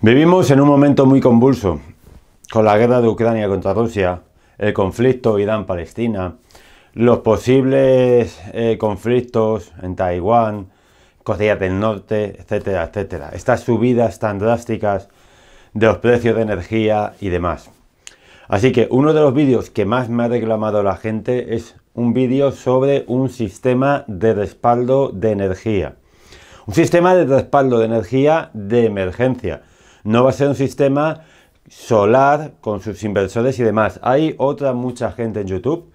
Vivimos en un momento muy convulso, con la guerra de Ucrania contra Rusia, el conflicto Irán-Palestina, los posibles eh, conflictos en Taiwán, Corea del Norte, etcétera, etcétera. Estas subidas tan drásticas de los precios de energía y demás. Así que uno de los vídeos que más me ha reclamado la gente es un vídeo sobre un sistema de respaldo de energía. Un sistema de respaldo de energía de emergencia. No va a ser un sistema solar con sus inversores y demás. Hay otra mucha gente en YouTube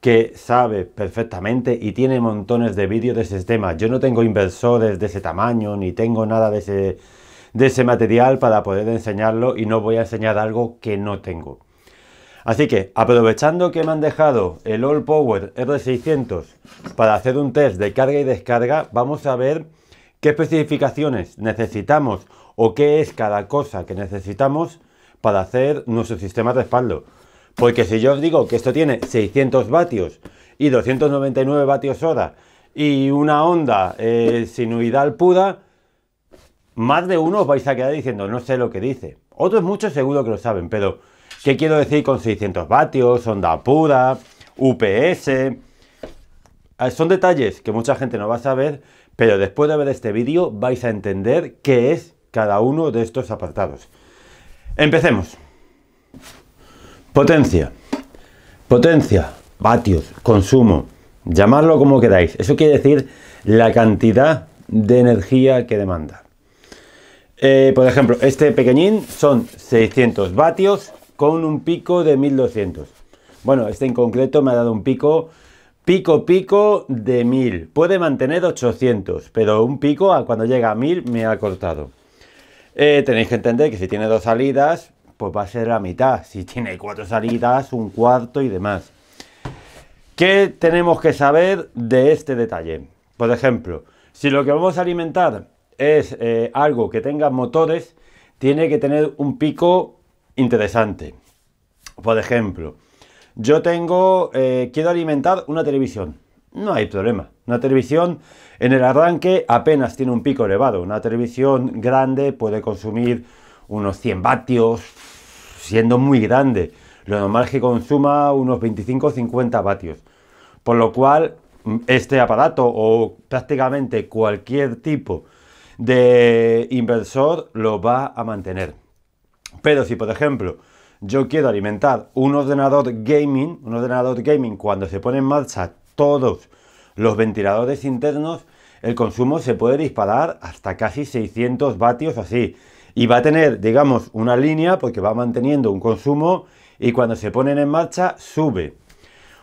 que sabe perfectamente y tiene montones de vídeos de ese tema. Yo no tengo inversores de ese tamaño ni tengo nada de ese, de ese material para poder enseñarlo y no voy a enseñar algo que no tengo. Así que aprovechando que me han dejado el All Power R600 para hacer un test de carga y descarga, vamos a ver qué especificaciones necesitamos o qué es cada cosa que necesitamos para hacer nuestro sistema de respaldo. Porque si yo os digo que esto tiene 600 vatios y 299 vatios hora y una onda eh, sinuidal pura, más de uno os vais a quedar diciendo no sé lo que dice. Otros muchos seguro que lo saben, pero ¿qué quiero decir con 600 vatios, onda pura, UPS? Ah, son detalles que mucha gente no va a saber, pero después de ver este vídeo vais a entender qué es cada uno de estos apartados. Empecemos. Potencia. Potencia, vatios, consumo, llamarlo como queráis. Eso quiere decir la cantidad de energía que demanda. Eh, por ejemplo, este pequeñín son 600 vatios con un pico de 1200. Bueno, este en concreto me ha dado un pico, pico, pico de 1000. Puede mantener 800, pero un pico a cuando llega a 1000 me ha cortado. Eh, tenéis que entender que si tiene dos salidas, pues va a ser la mitad. Si tiene cuatro salidas, un cuarto y demás. ¿Qué tenemos que saber de este detalle? Por ejemplo, si lo que vamos a alimentar es eh, algo que tenga motores, tiene que tener un pico interesante. Por ejemplo, yo tengo, eh, quiero alimentar una televisión. No hay problema. Una televisión en el arranque apenas tiene un pico elevado. Una televisión grande puede consumir unos 100 vatios, siendo muy grande. Lo normal es que consuma unos 25 o 50 vatios. Por lo cual, mm, este aparato o prácticamente cualquier tipo de inversor lo va a mantener. Pero si, por ejemplo, yo quiero alimentar un ordenador gaming, un ordenador gaming cuando se pone en marcha todos los ventiladores internos, el consumo se puede disparar hasta casi 600 vatios así. Y va a tener, digamos, una línea porque va manteniendo un consumo y cuando se ponen en marcha sube.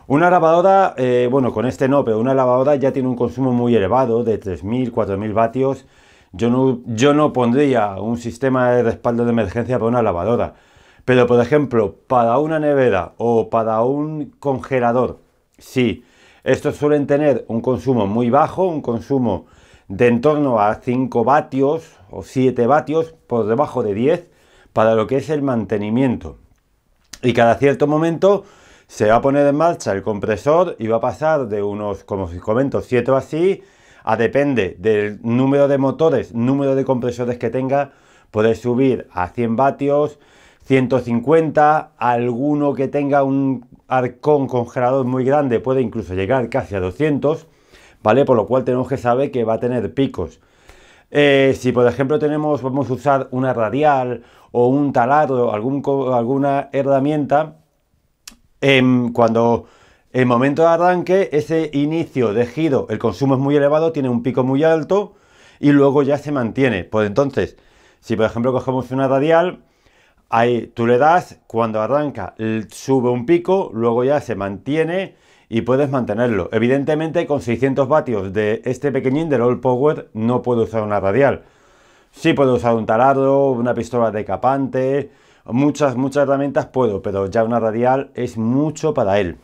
Una lavadora, eh, bueno, con este no, pero una lavadora ya tiene un consumo muy elevado de 3.000, 4.000 vatios. Yo no, yo no pondría un sistema de respaldo de emergencia para una lavadora. Pero, por ejemplo, para una nevera o para un congelador, sí. Estos suelen tener un consumo muy bajo, un consumo de en torno a 5 vatios o 7 vatios, por debajo de 10, para lo que es el mantenimiento. Y cada cierto momento se va a poner en marcha el compresor y va a pasar de unos, como os comento, 7 o así, a depende del número de motores, número de compresores que tenga, puede subir a 100 vatios, 150, alguno que tenga un arcón congelador muy grande puede incluso llegar casi a 200, ¿vale? Por lo cual tenemos que saber que va a tener picos. Eh, si por ejemplo tenemos, vamos a usar una radial o un taladro, algún, alguna herramienta, eh, cuando el momento de arranque, ese inicio de giro, el consumo es muy elevado, tiene un pico muy alto y luego ya se mantiene. Pues entonces, si por ejemplo cogemos una radial, Ahí tú le das, cuando arranca sube un pico, luego ya se mantiene y puedes mantenerlo. Evidentemente con 600 vatios de este pequeñín del All Power no puedo usar una radial. Sí puedo usar un taladro, una pistola decapante, muchas, muchas herramientas puedo, pero ya una radial es mucho para él.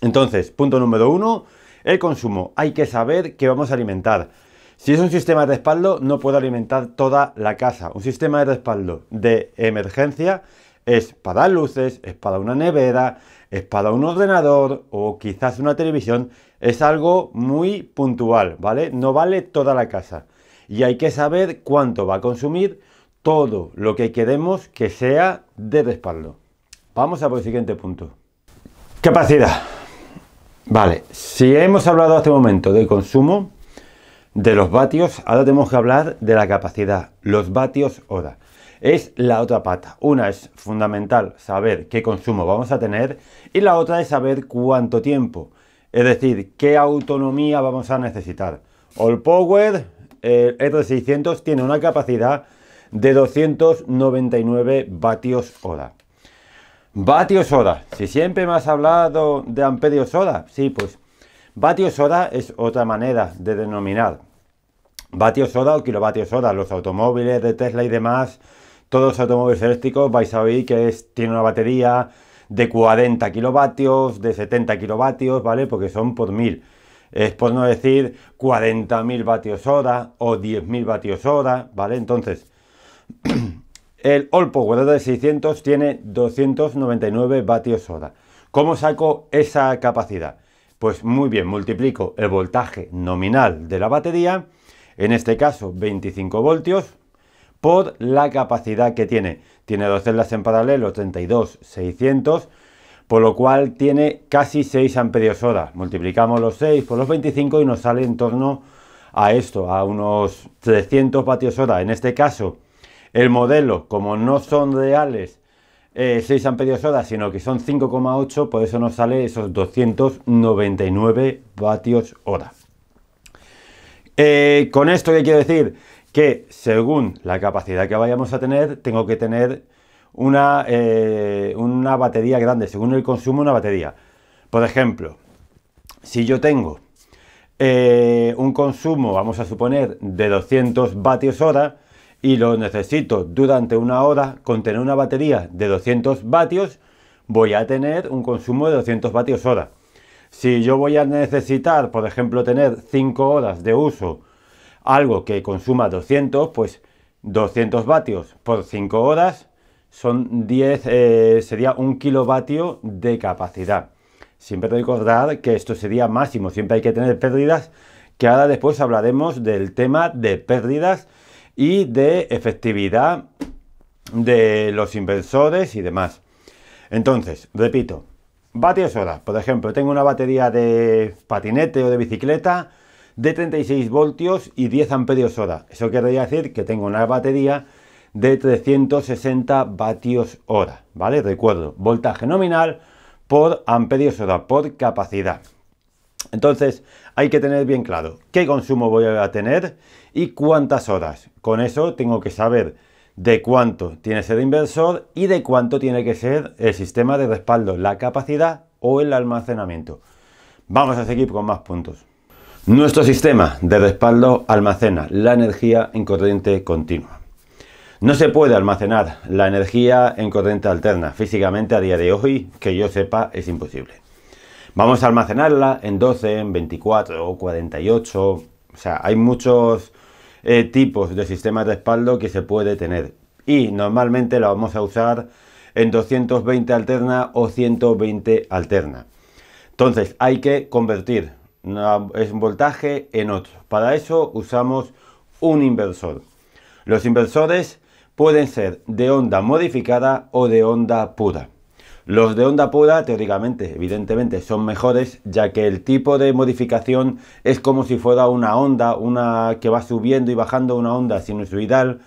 Entonces, punto número uno, el consumo. Hay que saber qué vamos a alimentar. Si es un sistema de respaldo, no puede alimentar toda la casa. Un sistema de respaldo de emergencia es para luces, es para una nevera, es para un ordenador o quizás una televisión. Es algo muy puntual, ¿vale? No vale toda la casa. Y hay que saber cuánto va a consumir todo lo que queremos que sea de respaldo. Vamos a por el siguiente punto. Capacidad. Vale, si hemos hablado hasta un momento de consumo, de los vatios, ahora tenemos que hablar de la capacidad, los vatios hora. Es la otra pata. Una es fundamental saber qué consumo vamos a tener y la otra es saber cuánto tiempo. Es decir, qué autonomía vamos a necesitar. All Power el R600 tiene una capacidad de 299 vatios hora. Vatios hora. Si siempre me has hablado de amperios hora, sí, pues Vatios hora es otra manera de denominar vatios hora o kilovatios hora. Los automóviles de Tesla y demás, todos los automóviles eléctricos vais a oír que es, tiene una batería de 40 kilovatios, de 70 kilovatios, ¿vale? Porque son por mil. Es por no decir 40.000 vatios hora o 10.000 vatios hora, ¿vale? Entonces, el Olpo Power de 600 tiene 299 vatios hora. ¿Cómo saco esa capacidad? Pues muy bien, multiplico el voltaje nominal de la batería en este caso 25 voltios, por la capacidad que tiene. Tiene dos celdas en paralelo, 32, 600, por lo cual tiene casi 6 amperios hora. Multiplicamos los 6 por los 25 y nos sale en torno a esto, a unos 300 vatios hora. En este caso, el modelo, como no son reales 6 eh, amperios hora, sino que son 5,8, por eso nos sale esos 299 vatios hora. Eh, con esto, que quiero decir? Que según la capacidad que vayamos a tener, tengo que tener una, eh, batería grande, según el consumo, una batería. Por ejemplo, si yo tengo eh, un consumo, vamos a suponer, de 200 vatios hora y lo necesito durante una hora con tener una batería de 200 vatios, voy a tener un consumo de 200 vatios hora. Si yo voy a necesitar, por ejemplo, tener 5 horas de uso, algo que consuma 200, pues 200 vatios por 5 horas son 10, eh, sería un kilovatio de capacidad. Siempre recordar que esto sería máximo, siempre hay que tener pérdidas, que ahora después hablaremos del tema de pérdidas y de efectividad de los inversores y demás. Entonces, repito, Vatios hora Por ejemplo, tengo una batería de patinete o de bicicleta de 36 voltios y 10 amperios hora. Eso querría decir que tengo una batería de 360 vatios hora, ¿vale? Recuerdo, voltaje nominal por amperios hora, por capacidad. Entonces, hay que tener bien claro qué consumo voy a tener y cuántas horas. Con eso tengo que saber de cuánto tiene que ser inversor y de cuánto tiene que ser el sistema de respaldo, la capacidad o el almacenamiento. Vamos a seguir con más puntos. Nuestro sistema de respaldo almacena la energía en corriente continua. No se puede almacenar la energía en corriente alterna. Físicamente a día de hoy, que yo sepa, es imposible. Vamos a almacenarla en 12, en 24 o 48. O sea, hay muchos eh, tipos de sistemas de respaldo que se puede tener. Y normalmente lo vamos a usar en 220 alterna o 120 alterna. Entonces hay que convertir un voltaje en otro. Para eso usamos un inversor. Los inversores pueden ser de onda modificada o de onda pura. Los de onda pura, teóricamente, evidentemente, son mejores, ya que el tipo de modificación es como si fuera una onda, una que va subiendo y bajando una onda sinusoidal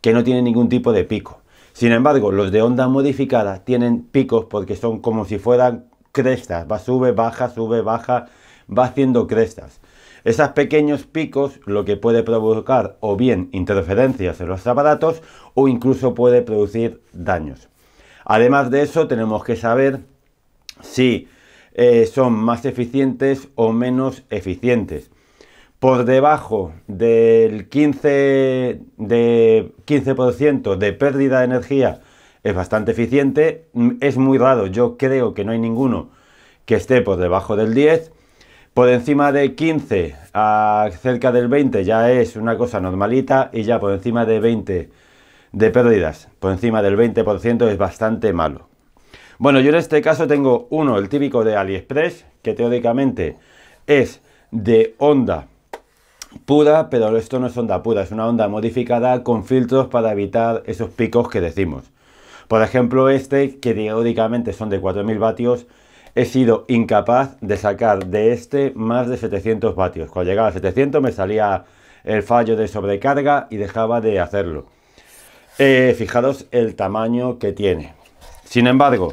que no tiene ningún tipo de pico. Sin embargo, los de onda modificada tienen picos porque son como si fueran crestas, va sube, baja, sube, baja, va haciendo crestas. Esos pequeños picos lo que puede provocar o bien interferencias en los aparatos o incluso puede producir daños. Además de eso, tenemos que saber si eh, son más eficientes o menos eficientes. Por debajo del 15%, de, 15 de pérdida de energía es bastante eficiente. Mm, es muy raro, yo creo que no hay ninguno que esté por debajo del 10. Por encima de 15 a cerca del 20 ya es una cosa normalita y ya por encima de 20 de pérdidas por encima del 20% es bastante malo. Bueno, yo en este caso tengo uno, el típico de AliExpress, que teóricamente es de onda pura, pero esto no es onda pura, es una onda modificada con filtros para evitar esos picos que decimos. Por ejemplo, este, que teóricamente son de 4000 vatios, he sido incapaz de sacar de este más de 700 vatios. Cuando llegaba a 700 me salía el fallo de sobrecarga y dejaba de hacerlo. Eh, fijaros el tamaño que tiene. Sin embargo,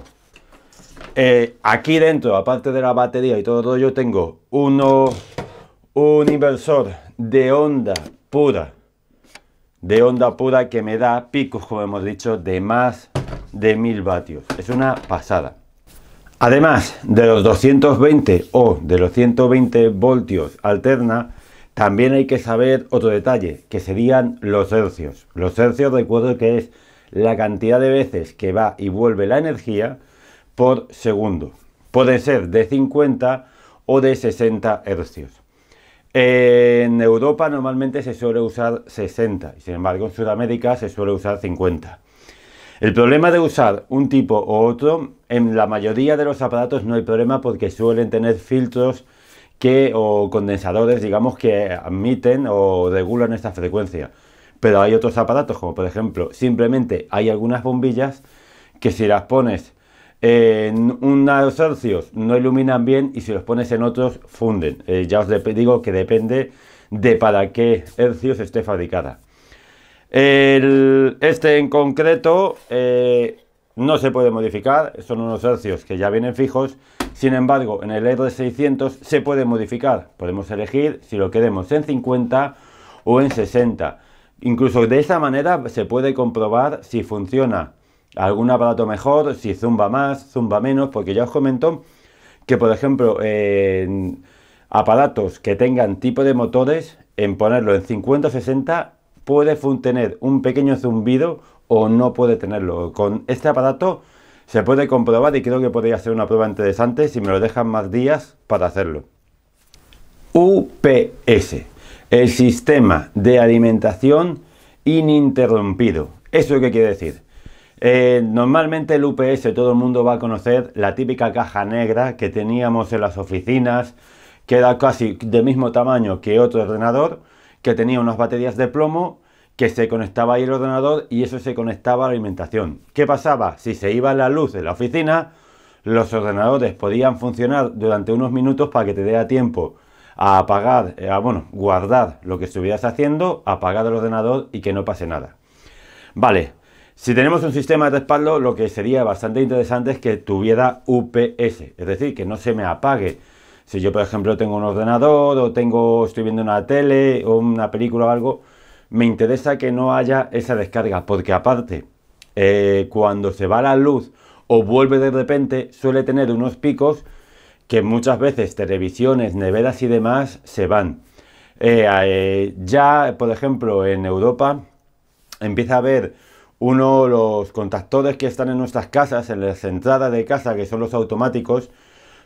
eh, aquí dentro, aparte de la batería y todo, todo yo tengo uno, un inversor de onda pura, de onda pura que me da picos, como hemos dicho, de más de 1000 vatios. Es una pasada. Además de los 220 o de los 120 voltios alterna, también hay que saber otro detalle, que serían los hercios. Los hercios recuerdo que es la cantidad de veces que va y vuelve la energía por segundo. Puede ser de 50 o de 60 hercios. En Europa normalmente se suele usar 60, sin embargo en Sudamérica se suele usar 50. El problema de usar un tipo u otro, en la mayoría de los aparatos no hay problema porque suelen tener filtros que, o condensadores, digamos, que admiten o regulan esta frecuencia. Pero hay otros aparatos, como por ejemplo, simplemente hay algunas bombillas que si las pones en unos hercios no iluminan bien y si los pones en otros funden. Eh, ya os digo que depende de para qué hercios esté fabricada. este en concreto eh, no se puede modificar, son unos hercios que ya vienen fijos, sin embargo en el R600 se puede modificar, podemos elegir si lo queremos en 50 o en 60, incluso de esa manera se puede comprobar si funciona algún aparato mejor, si zumba más, zumba menos, porque ya os comento que por ejemplo en aparatos que tengan tipo de motores, en ponerlo en 50 o 60 puede tener un pequeño zumbido o no puede tenerlo. Con este aparato se puede comprobar y creo que podría ser una prueba interesante si me lo dejan más días para hacerlo. UPS, el sistema de alimentación ininterrumpido. ¿Eso qué quiere decir? Eh, normalmente el UPS todo el mundo va a conocer la típica caja negra que teníamos en las oficinas, que era casi del mismo tamaño que otro ordenador, que tenía unas baterías de plomo que se conectaba ahí el ordenador y eso se conectaba a la alimentación. ¿Qué pasaba? Si se iba la luz de la oficina, los ordenadores podían funcionar durante unos minutos para que te diera tiempo a apagar, eh, a, bueno, guardar lo que estuvieras haciendo, apagar el ordenador y que no pase nada. Vale, si tenemos un sistema de respaldo, lo que sería bastante interesante es que tuviera UPS, es decir, que no se me apague. Si yo, por ejemplo, tengo un ordenador o tengo, estoy viendo una tele o una película o algo, me interesa que no haya esa descarga, porque aparte, eh, cuando se va la luz o vuelve de repente, suele tener unos picos que muchas veces televisiones, neveras y demás se van. Eh, eh, ya, por ejemplo, en Europa empieza a haber uno los contactores que están en nuestras casas, en las entradas de casa, que son los automáticos,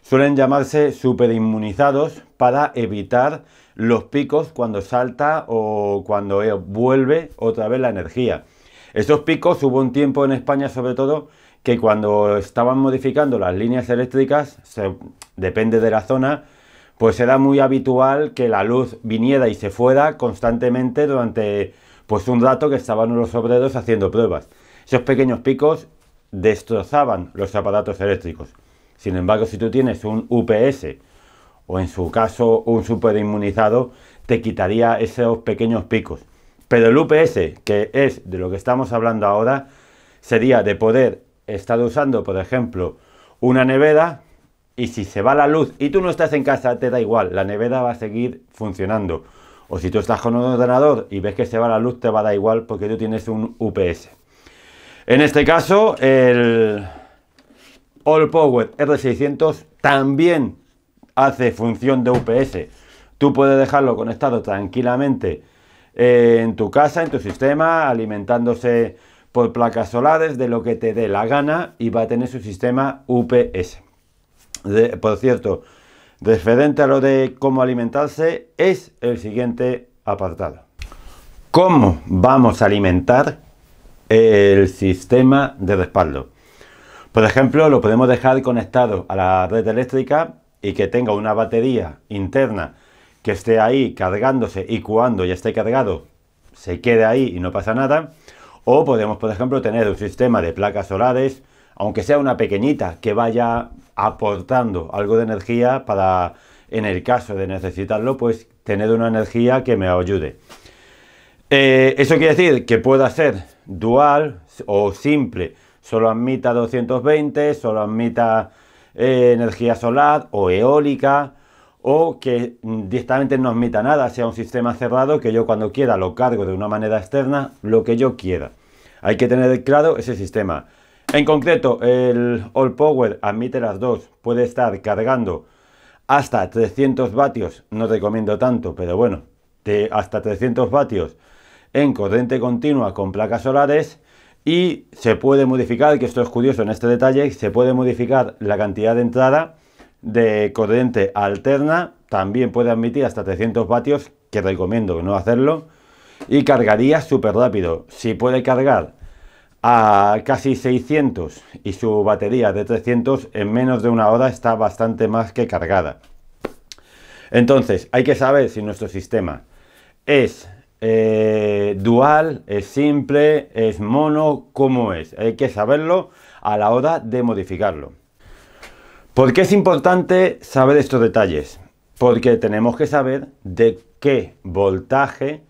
suelen llamarse superinmunizados para evitar los picos cuando salta o cuando eh, vuelve otra vez la energía. Esos picos hubo un tiempo en España sobre todo que cuando estaban modificando las líneas eléctricas, depende de la zona, pues era muy habitual que la luz viniera y se fuera constantemente durante pues un rato que estaban los obreros haciendo pruebas. Esos pequeños picos destrozaban los aparatos eléctricos. Sin embargo, si tú tienes un UPS o en su caso un super inmunizado, te quitaría esos pequeños picos. Pero el UPS, que es de lo que estamos hablando ahora, sería de poder estar usando, por ejemplo, una nevera y si se va la luz y tú no estás en casa, te da igual, la nevera va a seguir funcionando. O si tú estás con un ordenador y ves que se va la luz, te va a dar igual porque tú tienes un UPS. En este caso, el All Power R600 también hace función de UPS. Tú puedes dejarlo conectado tranquilamente eh, en tu casa, en tu sistema, alimentándose por placas solares de lo que te dé la gana y va a tener su sistema UPS. por cierto, referente a lo de cómo alimentarse es el siguiente apartado. ¿Cómo vamos a alimentar el sistema de respaldo? Por ejemplo, lo podemos dejar conectado a la red eléctrica y que tenga una batería interna que esté ahí cargándose y cuando ya esté cargado se quede ahí y no pasa nada. O podemos, por ejemplo, tener un sistema de placas solares, aunque sea una pequeñita, que vaya aportando algo de energía para, en el caso de necesitarlo, pues tener una energía que me ayude. Eh, eso quiere decir que pueda ser dual o simple, solo admita 220, solo admita eh, energía solar o eólica o que mm, directamente no admita nada, sea un sistema cerrado que yo cuando quiera lo cargo de una manera externa, lo que yo quiera. Hay que tener claro ese sistema. En concreto, el All Power admite las dos, puede estar cargando hasta 300 vatios, no recomiendo tanto, pero bueno, de hasta 300 vatios en corriente continua con placas solares y se puede modificar, que esto es curioso en este detalle, se puede modificar la cantidad de entrada de corriente alterna, también puede admitir hasta 300 vatios, que recomiendo no hacerlo, y cargaría súper rápido. Si puede cargar a casi 600 y su batería de 300 en menos de una hora está bastante más que cargada. Entonces, hay que saber si nuestro sistema es eh, dual, es simple, es mono, como es. Hay que saberlo a la hora de modificarlo. ¿Por qué es importante saber estos detalles? Porque tenemos que saber de qué voltaje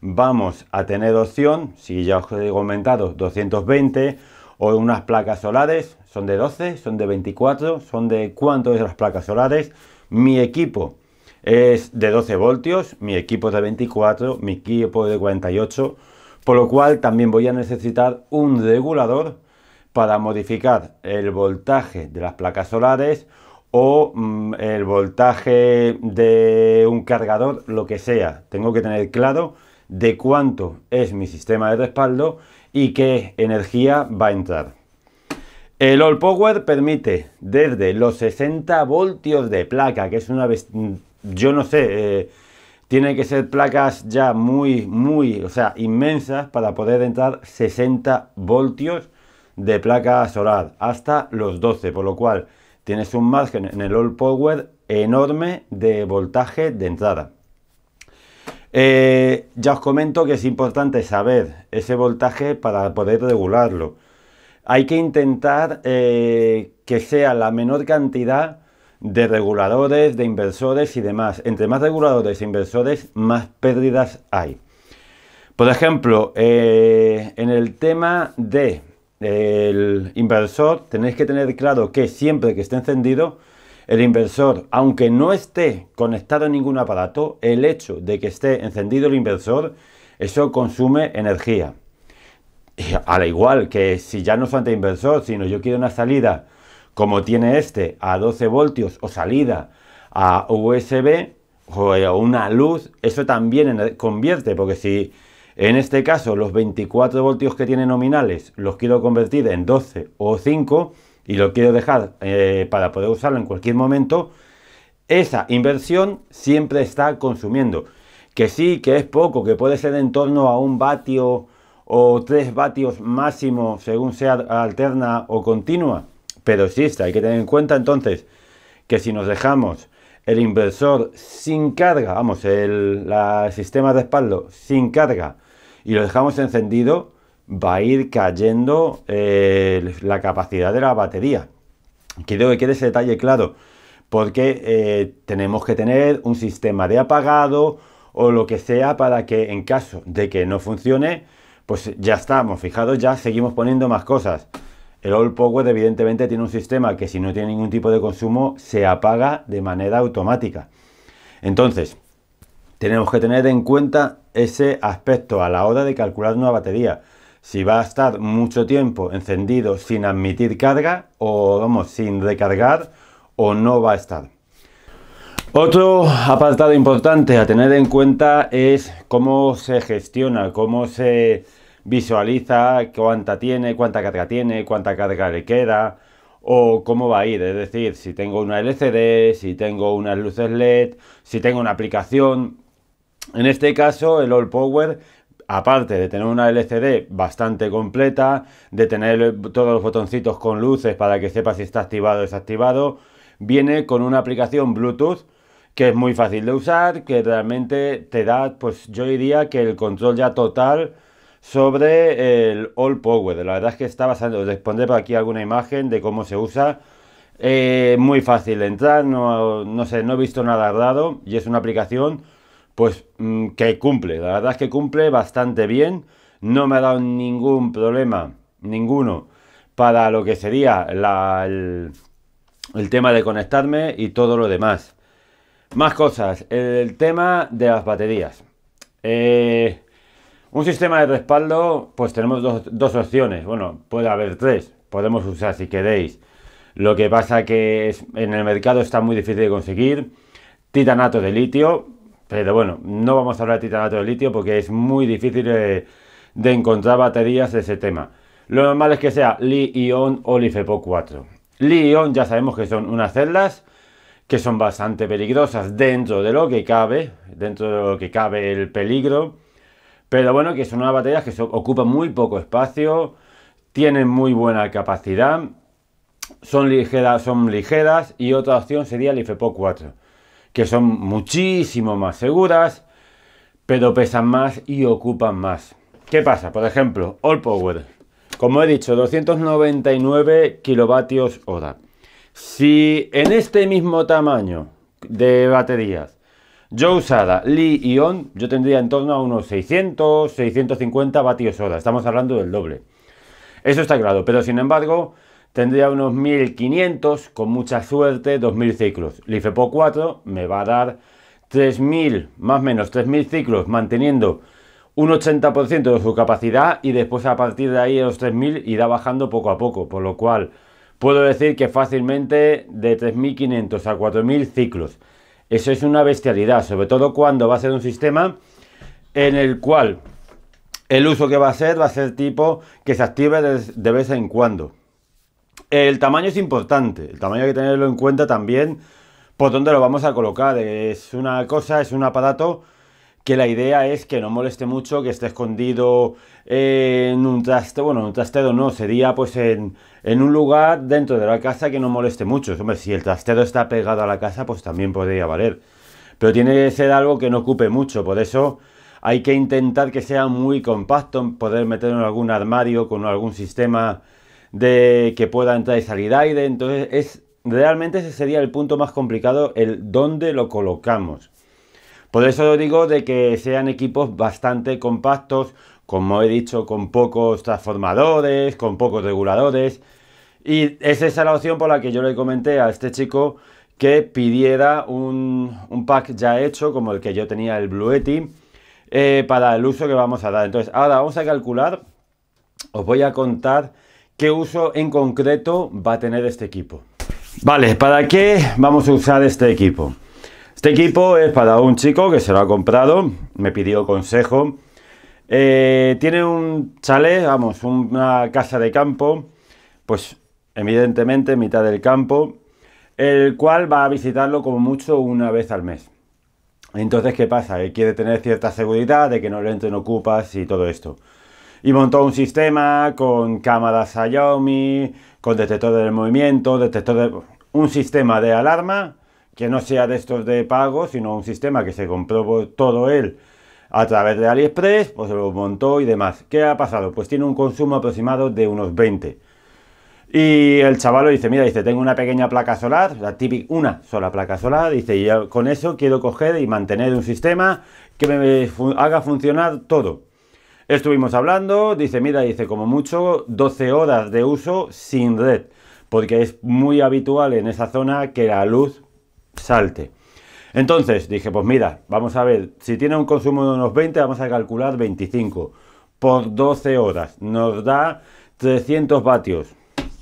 vamos a tener opción, si ya os he comentado, 220 o unas placas solares, son de 12, son de 24, son de cuánto es las placas solares. Mi equipo es de 12 voltios, mi equipo es de 24, mi equipo de 48, por lo cual también voy a necesitar un regulador para modificar el voltaje de las placas solares o mm, el voltaje de un cargador, lo que sea. Tengo que tener claro de cuánto es mi sistema de respaldo y qué energía va a entrar. El All Power permite desde los 60 voltios de placa, que es una yo no sé, eh, tiene que ser placas ya muy, muy, o sea, inmensas para poder entrar 60 voltios de placa solar hasta los 12, por lo cual tienes un margen en el all power enorme de voltaje de entrada. Eh, ya os comento que es importante saber ese voltaje para poder regularlo. Hay que intentar eh, que sea la menor cantidad de reguladores, de inversores y demás. Entre más reguladores e inversores, más pérdidas hay. Por ejemplo, eh, en el tema de inversor, tenéis que tener claro que siempre que esté encendido, el inversor, aunque no esté conectado a ningún aparato, el hecho de que esté encendido el inversor, eso consume energía. al igual que si ya no soy anteinversor, inversor, sino yo quiero una salida como tiene este a 12 voltios o salida a USB o una luz, eso también convierte, porque si en este caso los 24 voltios que tiene nominales los quiero convertir en 12 o 5 y lo quiero dejar eh, para poder usarlo en cualquier momento, esa inversión siempre está consumiendo. Que sí, que es poco, que puede ser en torno a un vatio o tres vatios máximo según sea alterna o continua, pero existe, hay que tener en cuenta entonces que si nos dejamos el inversor sin carga, vamos, el sistema de respaldo sin carga y lo dejamos encendido, va a ir cayendo eh, la capacidad de la batería. Quiero que quede ese detalle claro, porque eh, tenemos que tener un sistema de apagado o lo que sea para que en caso de que no funcione, pues ya estamos fijados, ya seguimos poniendo más cosas. El All Power evidentemente tiene un sistema que si no tiene ningún tipo de consumo se apaga de manera automática. Entonces, tenemos que tener en cuenta ese aspecto a la hora de calcular una batería. Si va a estar mucho tiempo encendido sin admitir carga o vamos, sin recargar o no va a estar. Otro apartado importante a tener en cuenta es cómo se gestiona, cómo se visualiza cuánta tiene, cuánta carga tiene, cuánta carga le queda o cómo va a ir. Es decir, si tengo una LCD, si tengo unas luces LED, si tengo una aplicación. En este caso, el All Power, aparte de tener una LCD bastante completa, de tener todos los botoncitos con luces para que sepa si está activado o desactivado, viene con una aplicación Bluetooth que es muy fácil de usar, que realmente te da, pues yo diría que el control ya total sobre el All Power. La verdad es que está bastante. Os pondré por aquí alguna imagen de cómo se usa. Eh, muy fácil entrar, no, sé, no he visto nada raro y es una aplicación pues mm, que cumple, la verdad es que cumple bastante bien, no me ha dado ningún problema, ninguno, para lo que sería la, el, el, tema de conectarme y todo lo demás. Más cosas, el tema de las baterías. Eh, un sistema de respaldo, pues tenemos dos, opciones. Bueno, puede haber tres. Podemos usar si queréis. Lo que pasa que en el mercado está muy difícil de conseguir. Titanato de litio. Pero bueno, no vamos a hablar de titanato de litio porque es muy difícil de, de encontrar baterías de ese tema. Lo normal es que sea Li-ion o LiFePO4. Li-ion ya sabemos que son unas celdas que son bastante peligrosas dentro de lo que cabe, dentro de lo que cabe el peligro. Pero bueno, que son unas baterías que ocupan muy poco espacio, tienen muy buena capacidad, son ligeras, son ligeras y otra opción sería el IFEPO 4, que son muchísimo más seguras, pero pesan más y ocupan más. ¿Qué pasa? Por ejemplo, All Power, como he dicho, 299 kilovatios hora. Si en este mismo tamaño de baterías yo usada Li-ion, yo tendría en torno a unos 600, 650 vatios hora. Estamos hablando del doble. Eso está claro, pero sin embargo tendría unos 1500, con mucha suerte, 2000 ciclos. LIFEPO 4 me va a dar 3000, más o menos 3000 ciclos, manteniendo un 80% de su capacidad y después a partir de ahí los 3000 irá bajando poco a poco, por lo cual puedo decir que fácilmente de 3500 a 4000 ciclos eso es una bestialidad, sobre todo cuando va a ser un sistema en el cual el uso que va a ser va a ser tipo que se active de, vez en cuando. El tamaño es importante, el tamaño hay que tenerlo en cuenta también por dónde lo vamos a colocar. Es una cosa, es un aparato que la idea es que no moleste mucho, que esté escondido en un traste, bueno, un trastero no, sería pues en, en, un lugar dentro de la casa que no moleste mucho. Hombre, si el trastero está pegado a la casa, pues también podría valer. Pero tiene que ser algo que no ocupe mucho, por eso hay que intentar que sea muy compacto, poder meterlo en algún armario con algún sistema de que pueda entrar y salir aire. Entonces, es realmente ese sería el punto más complicado, el dónde lo colocamos. Por eso digo de que sean equipos bastante compactos, como he dicho, con pocos transformadores, con pocos reguladores. Y esa es la opción por la que yo le comenté a este chico que pidiera un, pack ya hecho, como el que yo tenía, el Blue eh, para el uso que vamos a dar. Entonces, ahora vamos a calcular, os voy a contar qué uso en concreto va a tener este equipo. Vale, ¿para qué vamos a usar este equipo? Este equipo es para un chico que se lo ha comprado, me pidió consejo. Eh, tiene un chalet, vamos, una casa de campo, pues evidentemente en mitad del campo, el cual va a visitarlo como mucho una vez al mes. Entonces, ¿qué pasa? Él quiere tener cierta seguridad de que no le entren ocupas y todo esto. Y montó un sistema con cámaras Xiaomi, con detector de movimiento, detector de... Un sistema de alarma que no sea de estos de pago, sino un sistema que se compró todo él a través de AliExpress, pues lo montó y demás. ¿Qué ha pasado? Pues tiene un consumo aproximado de unos 20. Y el chaval dice, mira, dice, tengo una pequeña placa solar, la típica, una sola placa solar, dice, y con eso quiero coger y mantener un sistema que me haga funcionar todo. Estuvimos hablando, dice, mira, dice, como mucho, 12 horas de uso sin red, porque es muy habitual en esa zona que la luz salte. Entonces dije, pues mira, vamos a ver, si tiene un consumo de unos 20, vamos a calcular 25 por 12 horas. Nos da 300 vatios.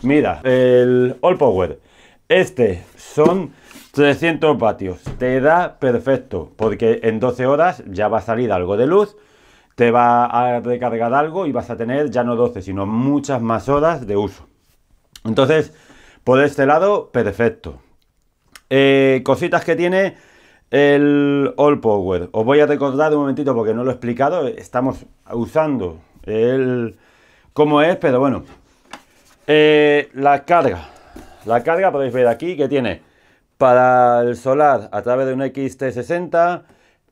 Mira, el All Power, este son 300 vatios. Te da perfecto, porque en 12 horas ya va a salir algo de luz, te va a recargar algo y vas a tener ya no 12, sino muchas más horas de uso. Entonces, por este lado, perfecto. Eh, cositas que tiene el All Power. Os voy a recordar un momentito porque no lo he explicado. Estamos usando el cómo es, pero bueno. Eh, la carga. La carga podéis ver aquí que tiene para el solar a través de un XT60.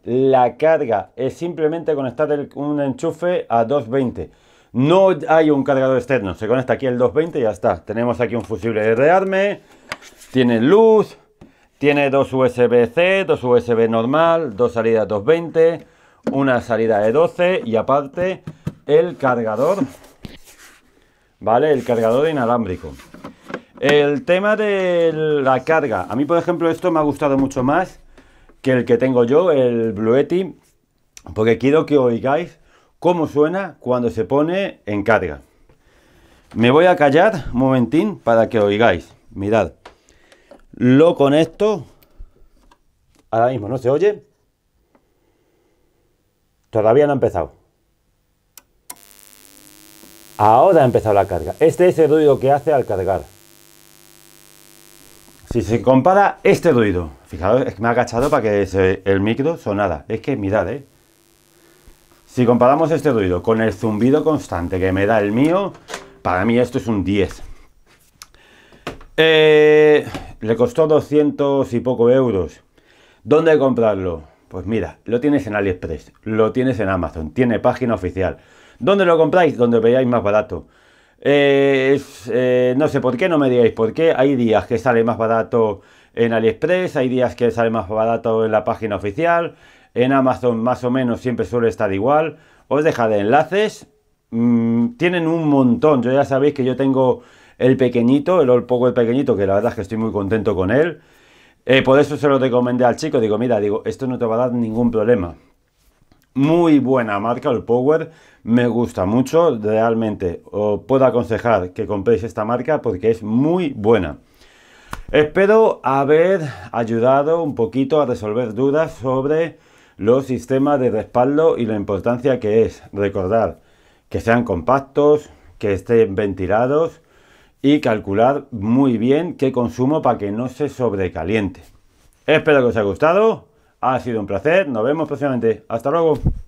La carga es simplemente conectar un enchufe a 220. No hay un cargador externo, se conecta aquí el 220 y ya está. Tenemos aquí un fusible de rearme, tiene luz, tiene dos USB-C, dos USB normal, dos salidas 220, una salida de 12 y aparte el cargador, ¿vale? El cargador inalámbrico. El tema de la carga. A mí, por ejemplo, esto me ha gustado mucho más que el que tengo yo, el Blue porque quiero que oigáis cómo suena cuando se pone en carga. Me voy a callar un momentín para que oigáis. Mirad. Lo conecto. Ahora mismo no se oye. Todavía no ha empezado. Ahora ha empezado la carga. Este es el ruido que hace al cargar. Si se compara este ruido, fijaros, es que me ha agachado para que el micro sonara. Es que mirad, ¿eh? Si comparamos este ruido con el zumbido constante que me da el mío, para mí esto es un 10. Eh, le costó 200 y poco euros. ¿Dónde comprarlo? Pues mira, lo tienes en AliExpress, lo tienes en Amazon, tiene página oficial. ¿Dónde lo compráis? Donde veáis más barato. Eh, eh, no sé por qué, no me digáis por qué. Hay días que sale más barato en AliExpress, hay días que sale más barato en la página oficial. En Amazon más o menos siempre suele estar igual. Os de enlaces. Mm, tienen un montón. Yo ya sabéis que yo tengo el pequeñito, el poco el pequeñito, que la verdad es que estoy muy contento con él. Eh, por eso se lo recomendé al chico, digo, mira, digo, esto no te va a dar ningún problema. Muy buena marca el Power, me gusta mucho, realmente os puedo aconsejar que compréis esta marca porque es muy buena. Espero haber ayudado un poquito a resolver dudas sobre los sistemas de respaldo y la importancia que es. Recordar que sean compactos, que estén ventilados y calcular muy bien qué consumo para que no se sobrecaliente. Espero que os haya gustado. Ha sido un placer. Nos vemos próximamente. Hasta luego.